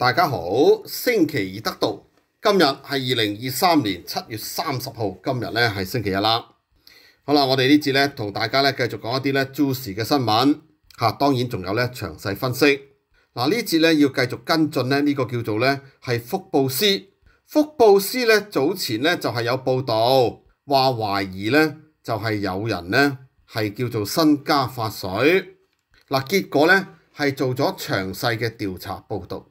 大家好，星期二得到，今日系二零二三年七月三十号，今日咧系星期一啦。好啦，我哋呢节咧同大家咧继续讲一啲咧 c 时嘅新闻吓，当然仲有咧详细分析。嗱呢节咧要继续跟进咧呢个叫做咧系福布斯。福布斯咧早前咧就系有报道话怀疑咧就系有人咧系叫做身家发水嗱，结果咧系做咗详细嘅调查报道。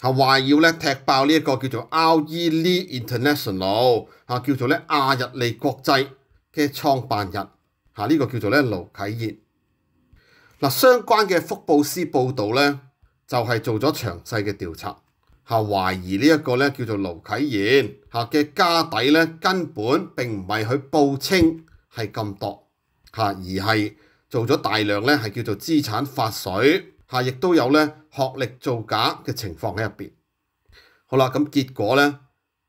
嚇懷疑咧踢爆呢一個叫做 i o 利 a l 嚇叫做咧阿日利國際嘅創辦人，嚇呢個叫做咧盧啟賢。嗱相關嘅福布斯報導咧，就係做咗詳細嘅調查，嚇懷疑呢一個咧叫做盧啟賢嚇嘅家底咧根本並唔係佢報稱係咁多，嚇而係做咗大量咧係叫做資產發水。係，亦都有咧學歷造假嘅情況喺入邊。好啦，咁結果咧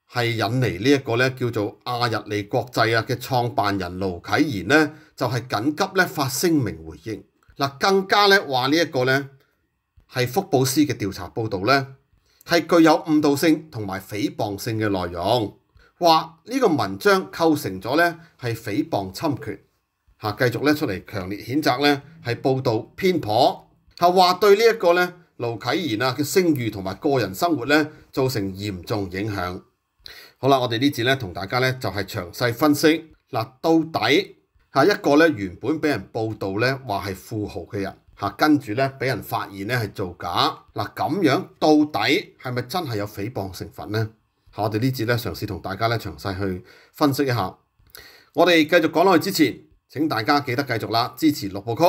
係引嚟呢一個咧叫做亞日利國際啊嘅創辦人盧啟賢咧，就係緊急咧發聲明回應。嗱，更加咧話呢一個咧係福布斯嘅調查報導咧係具有誤導性同埋誹謗性嘅內容，話呢個文章構成咗咧係誹謗侵權。嚇，繼續咧出嚟強烈譴責咧係報導偏頗。係話對呢一個咧，盧啟賢啊嘅聲譽同埋個人生活咧，造成嚴重影響。好啦，我哋呢節咧同大家咧就係詳細分析嗱，到底嚇一個咧原本俾人報道咧話係富豪嘅人嚇，跟住咧俾人發現咧係造假嗱，咁樣到底係咪真係有誹謗成分咧？嚇，我哋呢節咧嘗試同大家咧詳細去分析一下。我哋繼續講落去之前，請大家記得繼續啦，支持六部曲。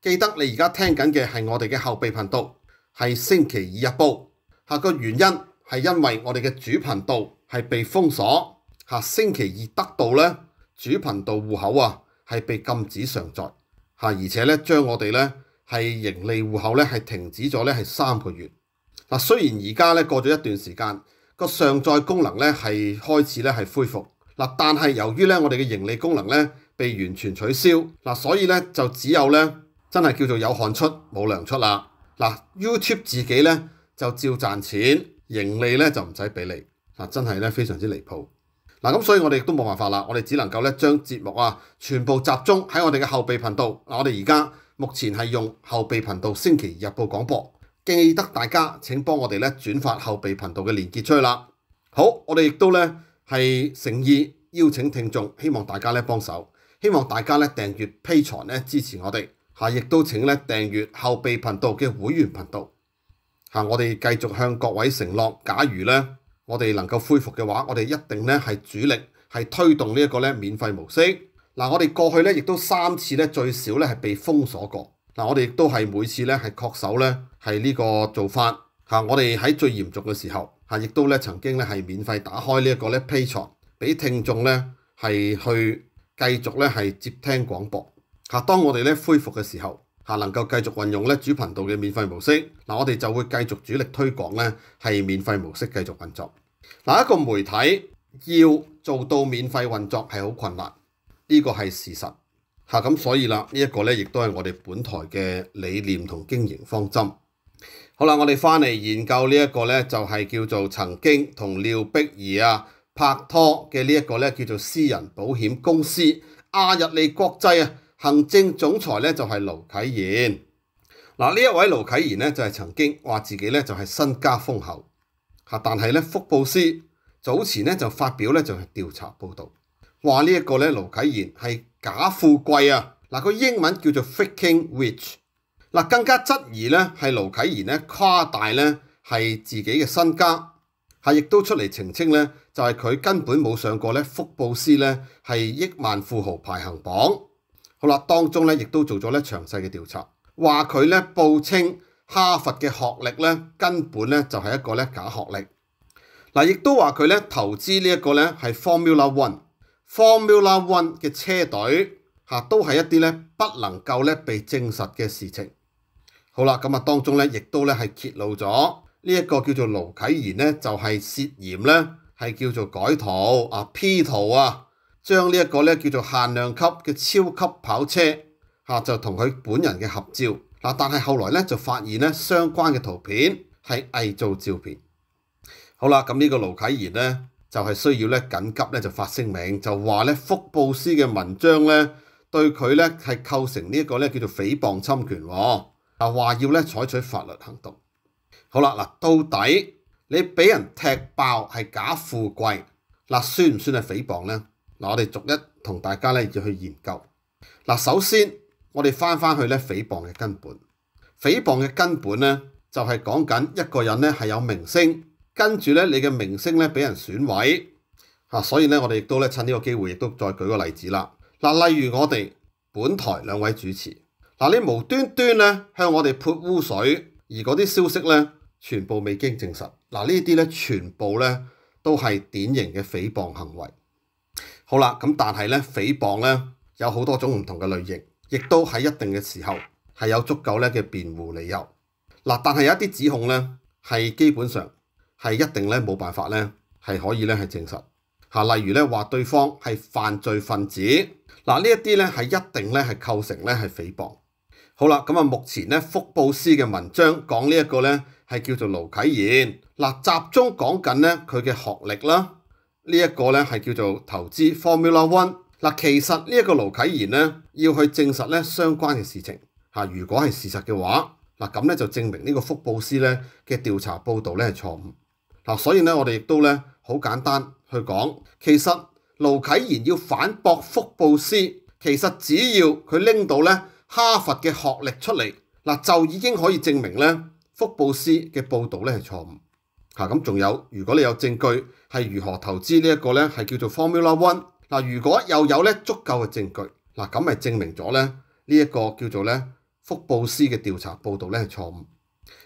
記得你而家聽緊嘅係我哋嘅後備頻道，係星期二日报。下個原因係因為我哋嘅主頻道係被封鎖，下星期二得到咧主頻道户口啊係被禁止上載，吓而且咧將我哋咧係盈利户口咧係停止咗咧係三個月嗱。雖然而家咧過咗一段時間，個上載功能咧係開始咧係恢復嗱，但係由於咧我哋嘅盈利功能咧被完全取消嗱，所以咧就只有咧。真係叫做有汗出冇糧出啦！嗱，YouTube 自己咧就照賺錢，盈利咧就唔使俾你嗱，真係咧非常之離譜嗱。咁所以我哋都冇辦法啦，我哋只能夠咧將節目啊全部集中喺我哋嘅後備頻道。我哋而家目前係用後備頻道星期日報廣播，記得大家請幫我哋咧轉發後備頻道嘅連結出去啦。好，我哋亦都咧係誠意邀請聽眾，希望大家咧幫手，希望大家咧訂閱批財咧支持我哋。嚇！亦都請咧訂閱後備頻道嘅會員頻道。嚇！我哋繼續向各位承諾，假如咧我哋能夠恢復嘅話，我哋一定咧係主力係推動呢一個咧免費模式。嗱，我哋過去咧亦都三次咧最少咧係被封鎖過。嗱，我哋亦都係每次咧係確守咧係呢個做法。嚇！我哋喺最嚴重嘅時候，嚇亦都咧曾經咧係免費打開呢一個咧 p a 俾聽眾咧係去繼續咧係接聽廣播。嚇！當我哋咧恢復嘅時候，嚇能夠繼續運用咧主頻道嘅免費模式，嗱我哋就會繼續主力推廣咧係免費模式繼續運作。嗱一個媒體要做到免費運作係好困難，呢個係事實嚇。咁所以啦，呢一個咧亦都係我哋本台嘅理念同經營方針。好啦，我哋翻嚟研究呢一個咧，就係叫做曾經同廖碧兒啊拍拖嘅呢一個咧叫做私人保險公司亞日利國際啊。行政總裁咧就係盧啟賢嗱，呢一位盧啟賢咧就係曾經話自己咧就係身家豐厚嚇，但係咧福布斯早前咧就發表咧就係調查報導話呢一個咧盧啟賢係假富貴啊嗱，個英文叫做 faking rich 嗱，更加質疑咧係盧啟賢咧夸大咧係自己嘅身家系亦都出嚟澄清咧就係佢根本冇上過咧福布斯咧係億萬富豪排行榜。好啦，當中咧亦都做咗咧詳細嘅調查，話佢咧報稱哈佛嘅學歷咧根本咧就係一個咧假學歷。嗱，亦都話佢咧投資呢一個咧係 Formula One，Formula One 嘅車隊嚇都係一啲咧不能夠咧被證實嘅事情。好啦，咁啊當中咧亦都咧係揭露咗呢一個叫做盧啟賢咧就係涉嫌咧係叫做改圖啊 P 圖啊。將呢一個咧叫做限量級嘅超級跑車嚇，就同佢本人嘅合照嗱。但係後來咧就發現咧相關嘅圖片係偽造照片。好啦，咁呢個盧啟賢咧就係需要咧緊急咧就發聲明，就話咧福布斯嘅文章咧對佢咧係構成呢一個咧叫做誹謗侵權喎，啊話要咧採取法律行動。好啦，嗱到底你俾人踢爆係假富貴，嗱算唔算係誹謗咧？嗱，我哋逐一同大家咧要去研究。嗱，首先我哋翻翻去咧，誹谤嘅根本，誹谤嘅根本咧就係講緊一個人咧係有名聲，跟住咧你嘅名聲咧俾人損毀嚇，所以咧我哋亦都咧趁呢個機會亦都再舉個例子啦。嗱，例如我哋本台兩位主持，嗱你無端端咧向我哋泼污水，而嗰啲消息咧全部未經證實，嗱呢啲咧全部咧都係典型嘅誹谤行為。好啦，咁但係咧，诽谤咧有好多種唔同嘅類型，亦都喺一定嘅時候係有足夠咧嘅辯護理由。嗱，但係一啲指控咧係基本上係一定咧冇辦法咧係可以咧係證實吓，例如咧話對方係犯罪分子，嗱呢一啲咧係一定咧係構成咧係诽谤。好啦，咁啊目前咧福布斯嘅文章講呢一個咧係叫做盧啟賢，嗱集中講緊咧佢嘅學歷啦。呢一個咧係叫做投資 Formula One 嗱，其實呢一個盧啟賢咧要去證實咧相關嘅事情嚇，如果係事實嘅話，嗱咁咧就證明呢個福布斯咧嘅調查報導咧係錯誤嗱，所以咧我哋亦都咧好簡單去講，其實盧啟賢要反駁福布斯，其實只要佢拎到咧哈佛嘅學歷出嚟嗱，就已經可以證明咧福布斯嘅報導咧係錯誤嚇，咁仲有如果你有證據。係如何投資呢一個咧係叫做 Formula One 嗱？如果又有咧足夠嘅證據嗱，咁咪證明咗咧呢一個叫做咧福布斯嘅調查報導咧係錯誤。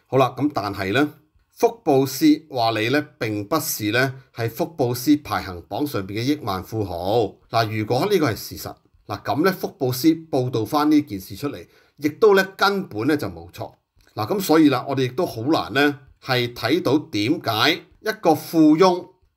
好啦，咁但係咧福布斯話你咧並不是咧係福布斯排行榜上面嘅億萬富豪嗱。如果呢個係事實嗱，咁咧福布斯報導翻呢件事出嚟，亦都咧根本咧就冇錯嗱。咁所以啦，我哋亦都好難咧係睇到點解一個富翁。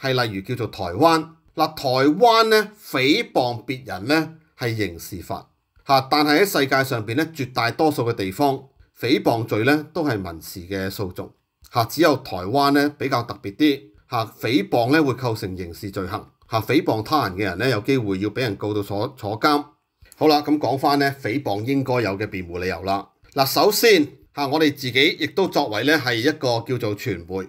係例如叫做台灣嗱，台灣咧，誹謗別人咧係刑事法嚇，但係喺世界上邊咧絕大多數嘅地方誹謗罪咧都係民事嘅訴訟嚇，只有台灣咧比較特別啲嚇，誹謗咧會構成刑事罪行嚇，誹謗他人嘅人咧有機會要俾人告到坐坐監。好啦，咁講翻咧誹謗應該有嘅辯護理由啦。嗱，首先嚇我哋自己亦都作為咧係一個叫做傳媒。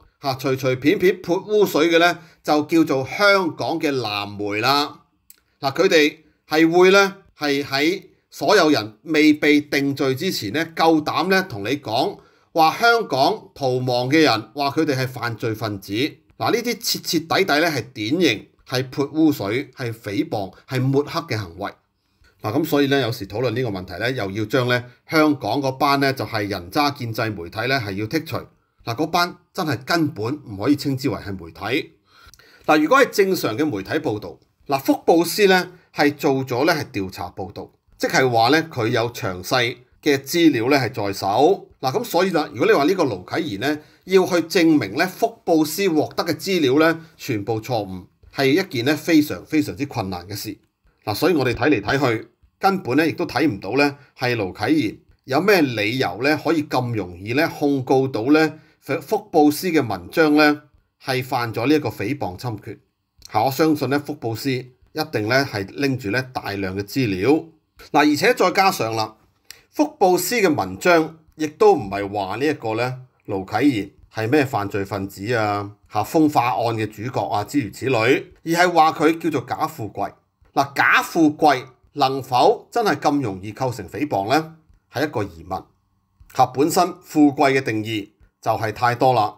嚇，隨隨便便潑污水嘅咧，就叫做香港嘅藍媒啦。嗱，佢哋係會咧，係喺所有人未被定罪之前咧，夠膽咧同你講話香港逃亡嘅人話佢哋係犯罪分子。嗱，呢啲徹徹底底咧係典型係潑污水、係誹謗、係抹黑嘅行為。嗱，咁所以咧，有時討論呢個問題咧，又要將咧香港個班咧就係人渣建制媒體咧係要剔除。嗱，嗰班真係根本唔可以稱之為係媒體。嗱，如果係正常嘅媒體報導，嗱福布斯呢係做咗呢係調查報導，即係話呢，佢有詳細嘅資料呢係在手。嗱，咁所以啦，如果你話呢個盧啟賢呢要去證明呢福布斯獲得嘅資料呢全部錯誤，係一件呢非常非常之困難嘅事。嗱，所以我哋睇嚟睇去，根本呢亦都睇唔到呢係盧啟賢有咩理由咧可以咁容易咧控告到咧。福布斯嘅文章咧係犯咗呢一個誹謗侵權，係我相信咧福布斯一定咧係拎住咧大量嘅資料嗱，而且再加上啦，福布斯嘅文章亦都唔係話呢一個咧盧啟賢係咩犯罪分子啊，嚇風化案嘅主角啊之如此類，而係話佢叫做假富貴嗱，假富貴能否真係咁容易構成誹謗呢？係一個疑問嚇，本身富貴嘅定義。就係太多啦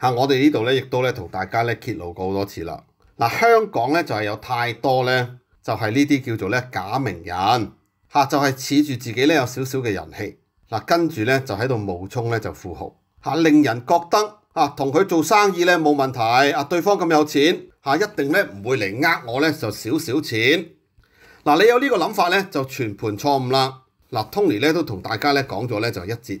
嚇！我哋呢度咧，亦都咧同大家咧揭露過好多次啦。嗱，香港咧就係有太多咧，就係呢啲叫做咧假名人嚇，就係恃住自己咧有少少嘅人氣，嗱跟住咧就喺度冒充咧就富豪嚇，令人覺得啊同佢做生意咧冇問題啊，對方咁有錢嚇，一定咧唔會嚟呃我咧就少少錢。嗱，你有呢個諗法咧，就全盤錯誤啦。嗱，Tony 咧都同大家咧講咗咧就一節。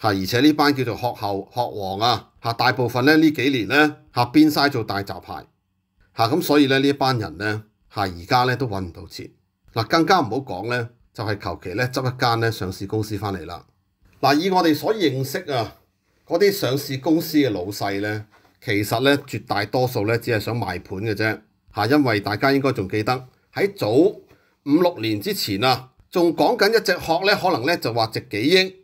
係，而且呢班叫做學後學王啊，嚇大部分咧呢幾年咧嚇邊曬做大集牌，嚇咁所以咧呢一班人咧係而家咧都揾唔到錢，嗱更加唔好講咧，就係求其咧執一間咧上市公司翻嚟啦。嗱，以我哋所認識啊，嗰啲上市公司嘅老細咧，其實咧絕大多數咧只係想賣盤嘅啫，嚇，因為大家應該仲記得喺早五六年之前啊，仲講緊一隻殼咧可能咧就話值幾億。